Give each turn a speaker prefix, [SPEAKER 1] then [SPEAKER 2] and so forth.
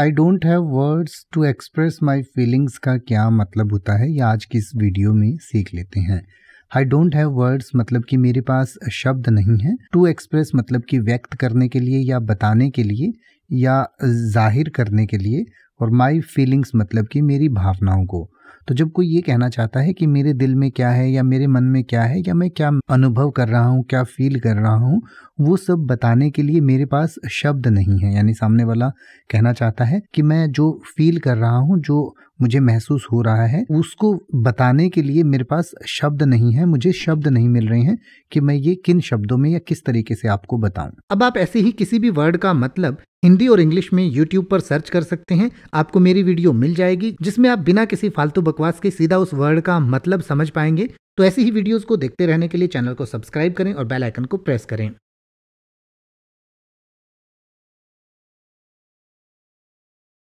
[SPEAKER 1] I don't have words to express my feelings का क्या मतलब होता है ये आज की इस वीडियो में सीख लेते हैं आई डोंट हैव वर्ड्स मतलब कि मेरे पास शब्द नहीं है टू एक्सप्रेस मतलब कि व्यक्त करने के लिए या बताने के लिए या जाहिर करने के लिए और माई फीलिंग्स मतलब कि मेरी भावनाओं को तो जब कोई ये कहना चाहता है कि मेरे दिल में क्या है या मेरे मन में क्या है या मैं क्या अनुभव कर रहा हूँ क्या फील कर रहा हूँ वो सब बताने के लिए मेरे पास शब्द नहीं है यानी सामने वाला कहना चाहता है कि मैं जो फील कर रहा हूँ जो मुझे महसूस हो रहा है उसको बताने के लिए मेरे पास शब्द नहीं है मुझे शब्द नहीं मिल रहे हैं कि मैं ये किन शब्दों में या किस तरीके से आपको बताऊं अब आप ऐसे ही किसी भी वर्ड का मतलब हिंदी और इंग्लिश में यूट्यूब पर सर्च कर सकते हैं आपको मेरी वीडियो मिल जाएगी जिसमें आप बिना किसी फालतू बकवास के सीधा उस वर्ड का मतलब समझ पाएंगे तो ऐसी ही वीडियोस को देखते रहने के लिए चैनल को सब्सक्राइब करें और बेल आइकन को प्रेस
[SPEAKER 2] करें